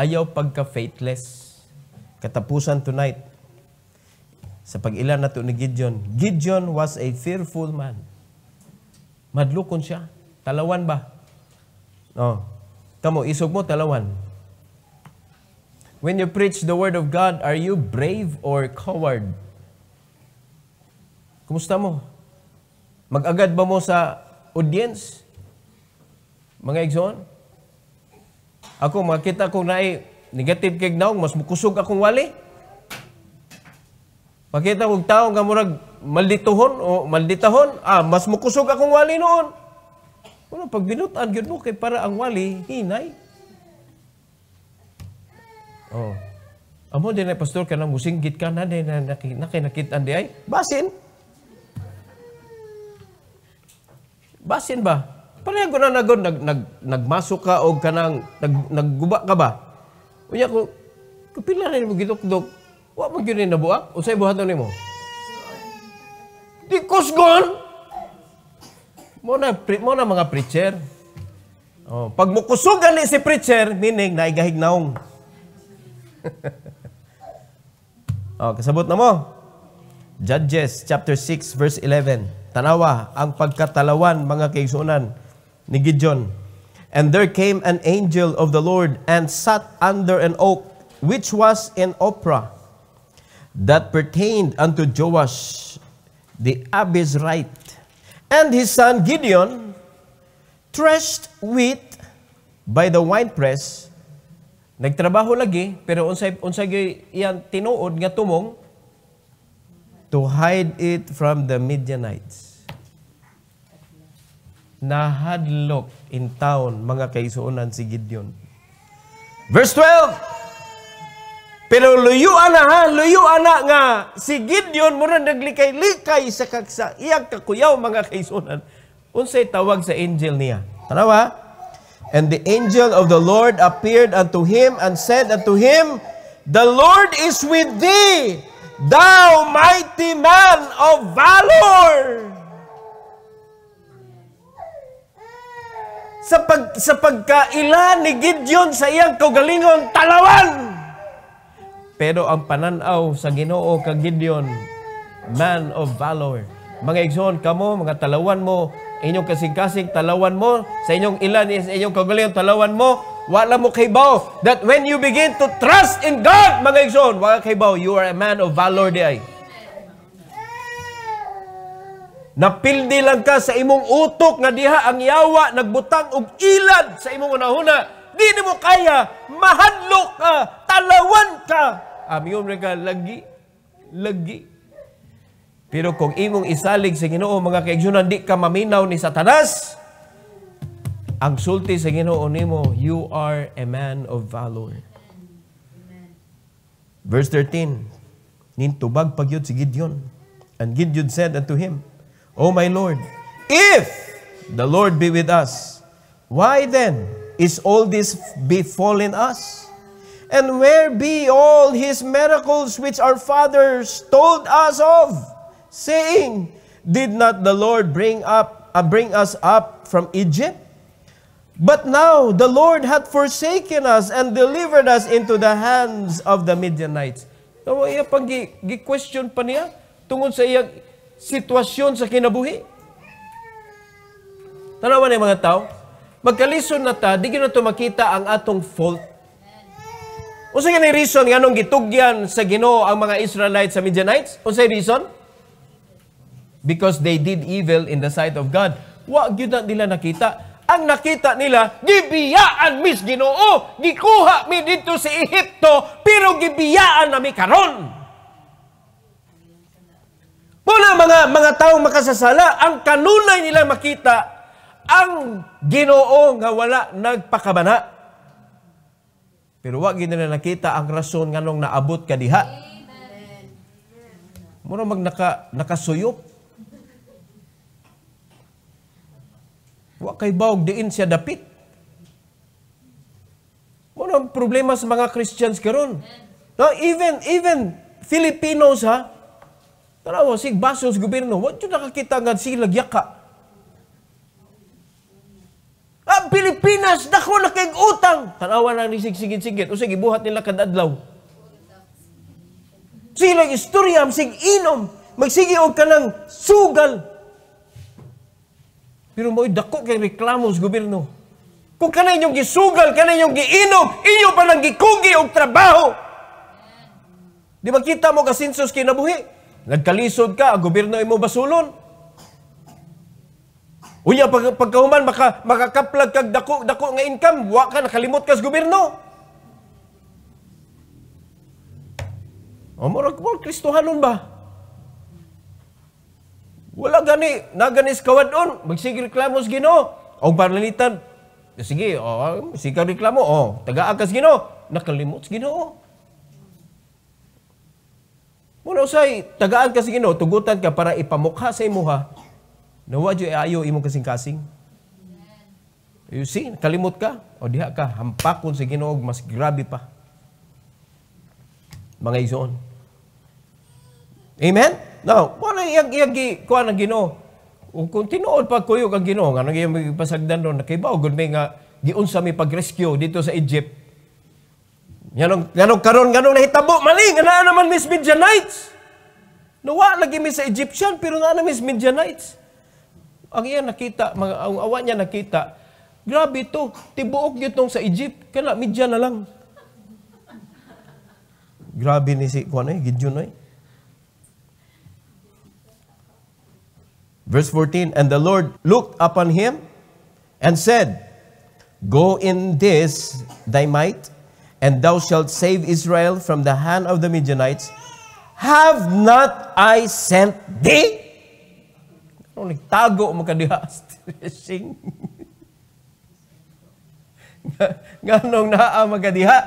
ayaw pagka faithless katapusan tonight sa pag-ilan nato ni Gideon Gideon was a fearful man madlukon siya talawan ba no oh. kamo isog mo talawan When you preach the Word of God, are you brave or coward? Kumusta mo? Mag-agad ba mo sa audience? Mga igsoon? Ako, makita ko na negative kay naong, mas mukusog akong wali. Makita kong tao nga murag maldituhon o malditahon, ah, mas mukusog akong wali noon. Ano, pag binutan, yun mo, kay para ang wali, hinay. Oh. Amo din ay pastor ka na musinggit ka na din na nakinakitan di ay. Basin. Basin ba? Pareha ko na nagon nag, nag, nagmasok ka o kanang nag, nagguba ka ba? Uya ko kapila na mo gitok-dok. Wa mo gyud na buak. Usay buhaton nimo? Di kusgon. Mo na mo na mga preacher. Oh, pag mukusog ani si preacher meaning naigahignaong. oh, kasabot na mo. Judges chapter 6 verse 11. Tanawa ang pagkatalawan mga kaigsunan ni Gideon. And there came an angel of the Lord and sat under an oak which was in Oprah that pertained unto Joash the Abizrite. And his son Gideon threshed wheat by the winepress Nagtrabaho lagi pero unsay unsay iyan tinuod nga tumong to hide it from the Midianites. Nahadlok in town mga kaisuunan si Gideon. Verse 12. Pero luyo ana ha, luyuan na nga si Gideon mo na naglikay-likay sa kaksa iyak kakuyaw mga kaisuunan. Unsay tawag sa angel niya? Tanawa? And the angel of the Lord appeared unto him and said unto him, The Lord is with thee, thou mighty man of valor. Sa, pag, sa pagkaila ni Gideon sa iyang kaugalingon, talawan! Pero ang pananaw sa ginoo kag Gideon, man of valor. Mga igsoon kamo, mga talawan mo, inyong kasing-kasing talawan mo, sa inyong ilan is inyong kagalingon talawan mo, wala mo kay kaybaw. That when you begin to trust in God, mga igsoon, wala kay kaybaw, you are a man of valor di ay. Napildi lang ka sa imong utok nga diha ang yawa nagbutang og ilad sa imong unahuna. Di nimo kaya, mahadlok ka, talawan ka. Amyon ah, ka lagi lagi pero kung imong isalig sa Ginoo mga kaigsoonan di ka maminaw ni Satanas, ang sulti sa Ginoo nimo, you are a man of valor. Verse 13, nintubag pagyod si Gideon. And Gideon said unto him, O my Lord, if the Lord be with us, why then is all this befallen us? And where be all his miracles which our fathers told us of? saying, Did not the Lord bring up uh, bring us up from Egypt? But now the Lord hath forsaken us and delivered us into the hands of the Midianites. So, iya pang gi-question pa niya tungod sa iyang sitwasyon sa kinabuhi. Tanawa ni mga tao, magkalison na ta, di na makita ang atong fault. Unsa ni reason nga gitugyan sa Ginoo ang mga Israelites sa Midianites? Unsa reason? because they did evil in the sight of God. Wa gyud na nila nakita. Ang nakita nila, gibiyaan mis Ginoo. Gikuha mi dito sa si Ehipto, pero gibiyaan na mi karon. Muna mga mga taong makasasala, ang kanunay nila makita ang Ginoo nga wala nagpakabana. Pero wa gid na nakita ang rason nganong naabot ka diha. Mura mag naka, nakasuyop Wa kay bawg diin siya dapit. Mo na problema sa mga Christians karon. No, even even Filipinos ha. Tanaw sig Basos gobyerno, what jud nakakita nga sila yaka. Ah, Pilipinas dako na kay utang. Tanawa na ni sig sigit-sigit. O sige buhat nila kadadlaw. adlaw. Sila istorya sig inom, magsigi og kanang sugal pero mo'y dako kay reklamo sa gobyerno. Kung kanay inyong gisugal, kanay inyong giinom, inyo pa nang gikugi og trabaho. Di ba kita mo ka sinsos kinabuhi? Nagkalisod ka, gobyerno imo basulon. Uya, pag pagkahuman maka makakaplag kag dako dako nga income, wa ka nakalimot ka sa gobyerno. Amo ra ko Kristohanon ba? Wala gani, naganis kawadon, magsigil klamos Ginoo. Og panalitan, sige, oh, sige reklamo, oh, taga-akas Ginoo, nakalimot Ginoo. Muna usay, tagaan ka sa Ginoo, tugutan ka para ipamukha sa imuha na wadyo ayo imong kasing-kasing. You see, kalimot ka, o diha ka, hampakon sa Ginoo, mas grabe pa. Mga isoon. Amen? Now, wala iyang iyang kuan na Ginoo. Kung tinuod pa kuyo ang Ginoo, nga nang iyang pasagdan ron nakibaw gud may nga giunsa mi pagrescue dito sa Egypt. Yanong ganong karon ganong nahitabo mali nga naa naman mis Midianites. Nawa lagi mi sa Egyptian pero naa na mis Midianites. Ang iya nakita, ang awa niya nakita, grabe to, tibuok gitong sa Egypt, kana Midian na lang. Grabe ni si Kuan eh, Gideon eh. Verse 14, And the Lord looked upon him and said, Go in this thy might, and thou shalt save Israel from the hand of the Midianites. Have not I sent thee? Ano nagtago mo ka diha? Stretching. Ganong naa magadiha?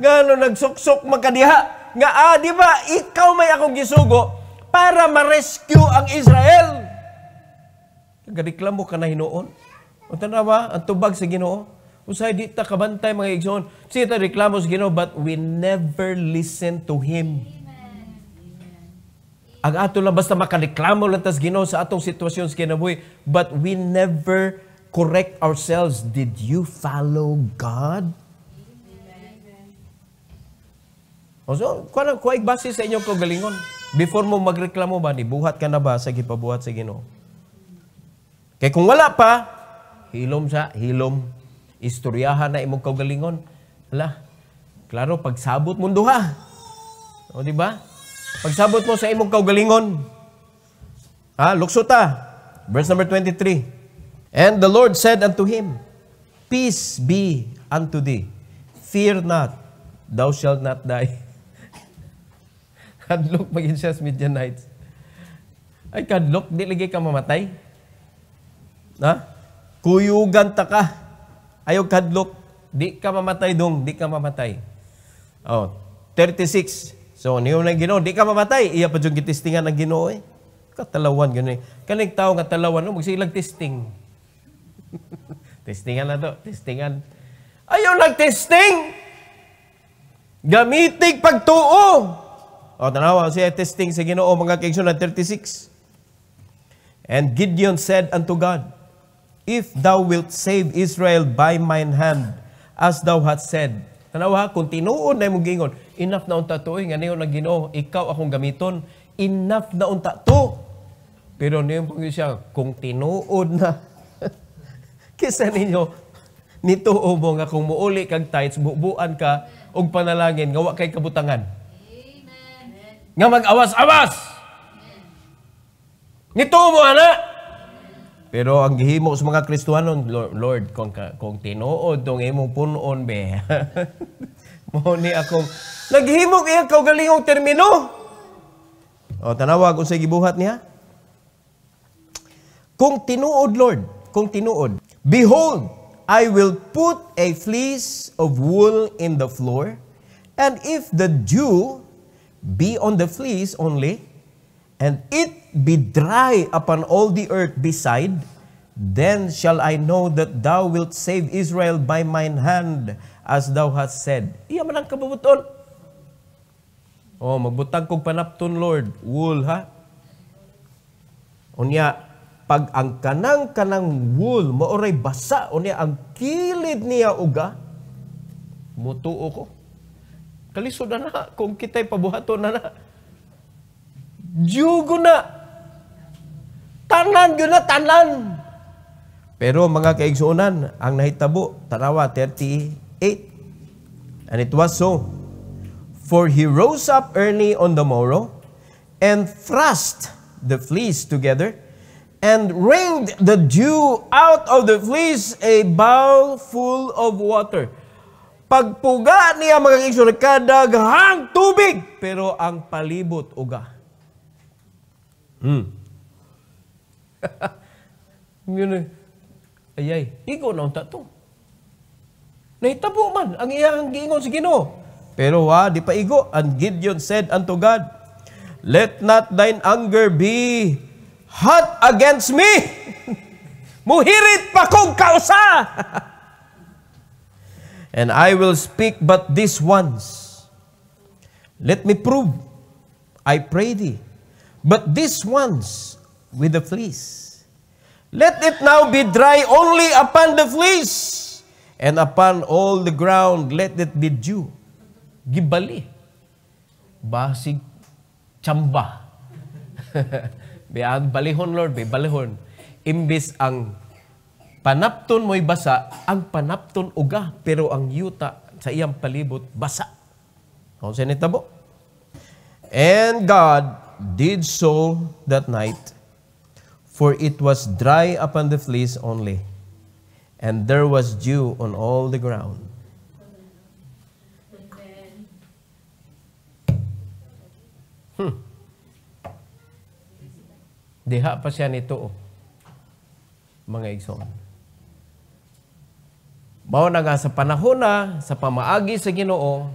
Ganong nagsuksok magadiha? Nga, ah, di ba, ikaw may akong gisugo para ma-rescue ang Israel. Nagareklamo ka na hinoon. O tanawa, ang tubag sa ginoo. Usay di ta kabantay mga igsoon. Sige ta reklamo sa ginoo, but we never listen to Him. Amen. Ang ato lang basta makareklamo lang tas ginoo sa atong sitwasyon sa kinabuhi, but we never correct ourselves. Did you follow God? O so, kuwaig base sa inyong kagalingon. Before mo magreklamo ba, ni buhat ka na ba sa gipabuhat sa ginoo? Kay kung wala pa, hilom sa hilom. Istoryahan na imong kaugalingon. Hala, klaro, pagsabot mo duha. O, di ba? Pagsabot mo sa imong kaugalingon. Ha, lukso ta. Verse number 23. And the Lord said unto him, Peace be unto thee. Fear not, thou shalt not die. Kadlok maging siya sa Midianites. Ay, kadlok, di lagi ka mamatay. Na? Kuyugan ta ka. Ayaw kadlok. Di ka mamatay dong. Di ka mamatay. Oh, 36. So, niyo na ginoo. Di ka mamatay. Iya pa dyan gitistingan ng ginoo eh. Katalawan, gano'n eh. Kanag tao nga talawan, no? magsilag testing. testingan na to. Testingan. Ayaw nag-testing. Gamitig pagtuo. O, oh, tanawa siya testing sa ginoo mga kaigsunan 36. And Gideon said unto God, If thou wilt save Israel by mine hand, as thou hast said. Tanaw ha, kung tinuon na mong gingon, enough na unta to, eh, nga niyo na ginoo, ikaw akong gamiton, enough na unta to. Pero niyo pong siya, kung tinuod na, kisa ninyo, nito mo nga kung muuli kag tights, bubuan ka og panalangin nga wa kay kabutangan. Amen. Nga mag-awas-awas. Nito mo ana. Pero ang gihimo sa mga Kristuhanon, Lord, kung, kung tinuod tong imong punon, be. Mo ni akong, naghimo iya kaugalingong termino. O, tanawa kung sa gibuhat niya. Kung tinuod, Lord, kung tinuod, Behold, I will put a fleece of wool in the floor, and if the dew be on the fleece only, and it be dry upon all the earth beside, then shall I know that thou wilt save Israel by mine hand, as thou hast said. Iya man ang kababuton. Oh, magbutang kong panapton, Lord. Wool, ha? Unya, pag ang kanang-kanang wool, maoray basa, unya, ang kilid niya uga, mutuo ko. Kalisod na na, kung kita'y pabuhaton na na. Diyo na. Tanan na, tanan. Pero mga kaigsuunan, ang nahitabo, tarawa, 38. And it was so. For he rose up early on the morrow, and thrust the fleece together, and wringed the dew out of the fleece a bowl full of water. Pagpuga niya mga kaigsuunan, kadaghang tubig, pero ang palibot uga. Hmm. Muna, eh. ayay, igo na unta to. Nahitabo man ang iyang giingon si Ginoo. Pero wa di pa igo, and Gideon said unto God, Let not thine anger be hot against me. Muhirit pa kong kausa. and I will speak but this once. Let me prove, I pray thee, but this ones with the fleece. Let it now be dry only upon the fleece, and upon all the ground let it be dew. Gibali. Basig chamba. Biag balihon, Lord, be balihon. Imbis ang panapton mo'y basa, ang panapton uga, pero ang yuta sa iyang palibot basa. Kung sinitabo. And God did so that night, for it was dry upon the fleece only, and there was dew on all the ground. Hmm. Diha pa siya nito, oh. mga igsoon. Mao na nga sa panahon na, sa pamaagi sa ginoo,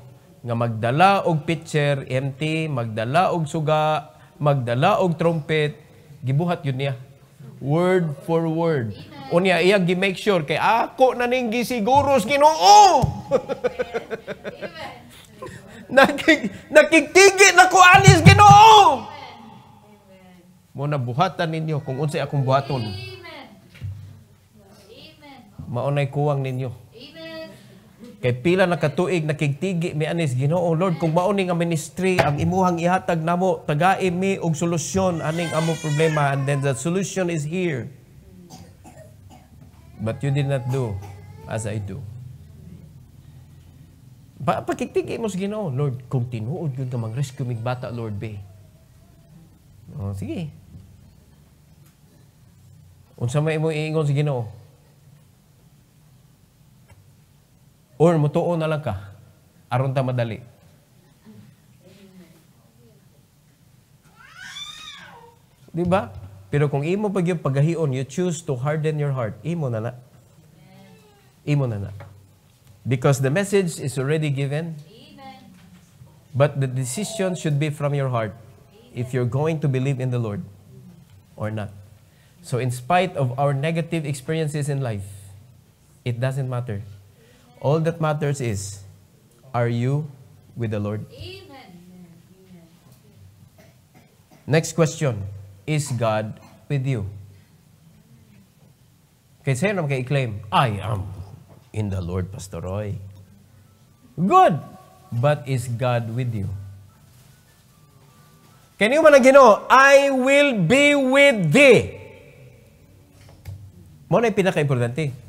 nga magdala og pitcher, empty, magdala og suga, magdala og trumpet, gibuhat yun niya. Word for word. Unya iya gi-make sure kay ako na ning gisiguros Ginoo. Nakig nakigtigi na ko anis Ginoo. Mo na buhatan ninyo kung unsay akong buhaton. Amen. Maunay kuwang ninyo Kay pila na katuig nakigtigi mi anis Ginoo Lord kung mao nga ministry ang imuhang ihatag namo tagai mi og solusyon aning amo problema and then the solution is here. But you did not do as I do. Pa pagkigtigi mo sa Ginoo Lord kung tinuod gyud ka rescue mig bata Lord be. Oh, sige. Unsa may imo iingon sa Ginoo? Or mutuo na lang ka. Aron ta madali. Di ba? Pero kung imo pag yung paghahion, you choose to harden your heart, imo na na. Imo na na. Because the message is already given. But the decision should be from your heart if you're going to believe in the Lord or not. So in spite of our negative experiences in life, it doesn't matter. All that matters is, are you with the Lord? Amen. Next question, is God with you? Kaya sa'yo naman kayo i-claim, I am in the Lord, Pastor Roy. Good! But is God with you? Can you man ang I will be with thee. Muna yung pinaka-importante.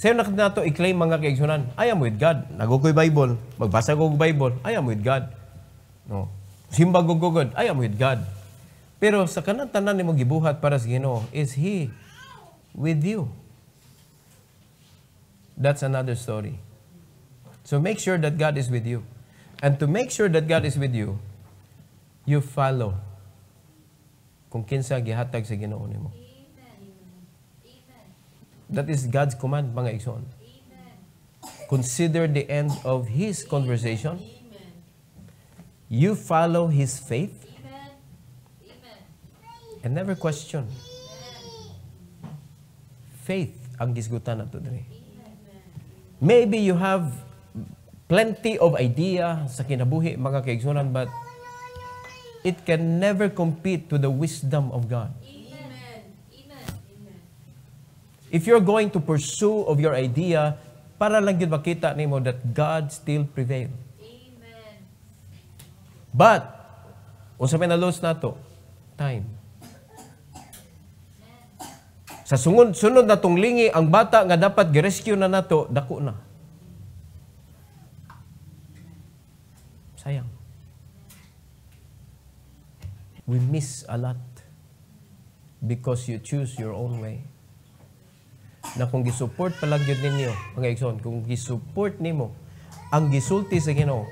Sa'yo na nato i-claim mga kaigsunan, I am with God. Nagukoy Bible. Magbasa ko Bible, I am with God. No. Simba ko God, I am with God. Pero sa kanang tanan ni gibuhat para sa Ginoo, is He with you? That's another story. So make sure that God is with you. And to make sure that God is with you, you follow kung kinsa gihatag sa Ginoo nimo. That is God's command, mga igsoon. Consider the end of His conversation. Amen. You follow His faith. Amen. And never question. Amen. Faith ang gisgutan nato diri. Maybe you have plenty of idea sa kinabuhi mga kaigsunan but it can never compete to the wisdom of God. If you're going to pursue of your idea, para lang yun makita nimo that God still prevail. Amen. But, usapin na lose na to, time. Sa sunod, sunod na tong lingi, ang bata nga dapat girescue na nato, dako na. Sayang. We miss a lot because you choose your own way na kung gisupport palag yun ninyo, mga igsoon, kung gisupport nimo ang gisulti sa Ginoo,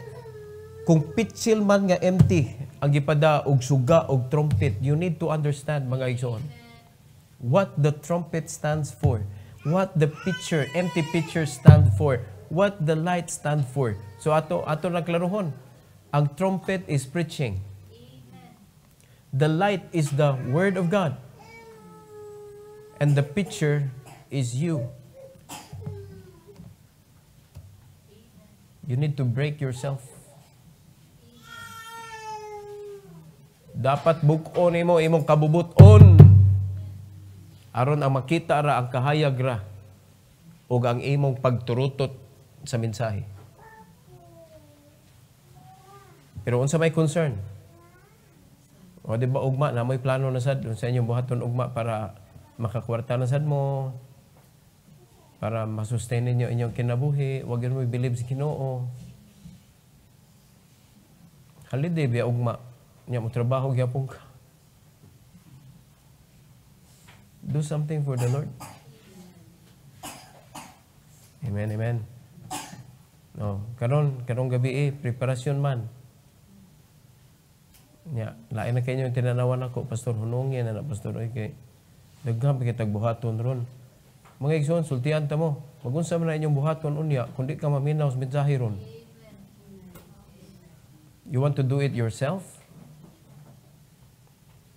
kung pitsil man nga empty ang gipada og suga og trumpet, you need to understand mga igsoon what the trumpet stands for, what the pitcher, empty pitcher stand for, what the light stand for. So ato ato nagklaruhon. Ang trumpet is preaching. The light is the word of God. And the pitcher is you. You need to break yourself. Dapat bukon imo imong kabubuton. Aron ang makita ra ang kahayag ra ug ang imong pagturutot sa mensahe. Pero unsa may concern? O di ba ugma na may plano na sad sa inyong buhaton ugma para makakwarta na sad mo, para masustainin niyo inyong kinabuhi. Huwag yun mo i-believe si Kinoo. Halide, eh, biya ugma. Niya mo trabaho, gyapon ka. Do something for the Lord. Amen, amen. No, karon karong gabi eh, preparasyon man. Nya, lain na kayo yung tinanawan ako, Pastor Hunongin, na Pastor Oy, kay, daghang kita buhaton ron. Mga igsoon, sultian ta mo. Magunsa man na inyong buhaton unya, kundi ka maminaw sa mensahe You want to do it yourself?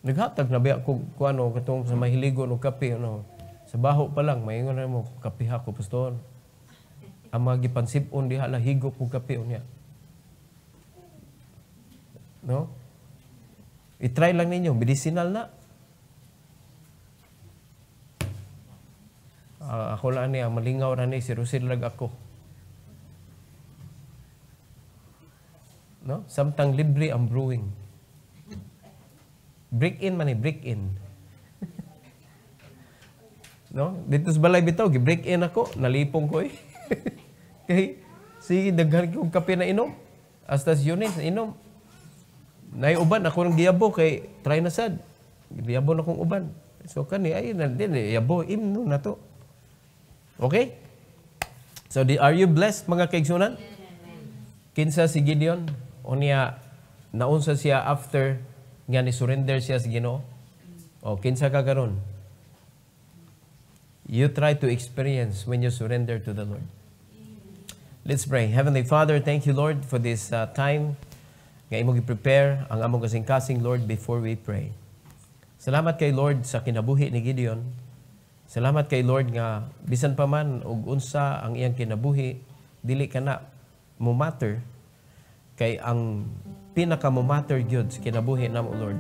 Naghatag na biya ko ano, katong sa mahiligon o kape ano. Sa baho pa lang maingon na mo kapiha ko pastor. Ang mga gipansip-on diha la higop og kape unya. No? I-try lang ninyo, medicinal na. uh, ako na niya, malingaw na ni, sirusil lag ako. No? Samtang libre ang brewing. Break in man ni, break in. no? Dito sa balay bitaw, gi-break in ako, nalipong ko eh. Kay sige daghan ko kape na inom. Astas Yunis inom. Nay uban ako ng giyabo kay try na sad. Giyabo na kong uban. So kani ay na din yabo imno na to. Okay? So, the, are you blessed mga kaigsunan? Kinsa si Gideon, unya, naunsa siya after nga ni-surrender siya sa Ginoo. O, kinsa ka karon? You try to experience when you surrender to the Lord. Let's pray. Heavenly Father, thank you, Lord, for this uh, time nga imo gi-prepare ang among kasing-kasing, Lord, before we pray. Salamat kay Lord sa kinabuhi ni Gideon Salamat kay Lord nga bisan pa man og unsa ang iyang kinabuhi, dili ka na mo matter kay ang pinaka mo matter gyud sa kinabuhi namo Lord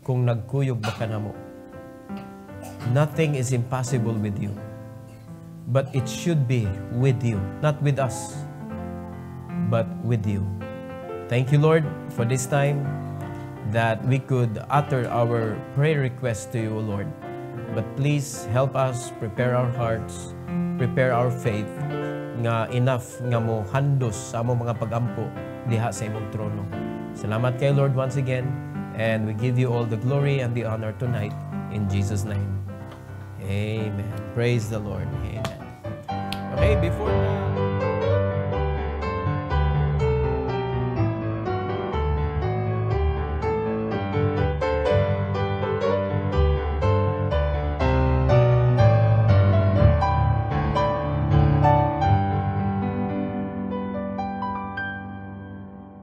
kung nagkuyog ba ka na mo. Nothing is impossible with you. But it should be with you, not with us, but with you. Thank you, Lord, for this time that we could utter our prayer request to you, Lord. But please help us prepare our hearts, prepare our faith, nga enough nga mo handos sa among mga pagampo diha sa imong trono. Salamat kay Lord once again, and we give you all the glory and the honor tonight in Jesus' name. Amen. Praise the Lord. Amen. Okay, before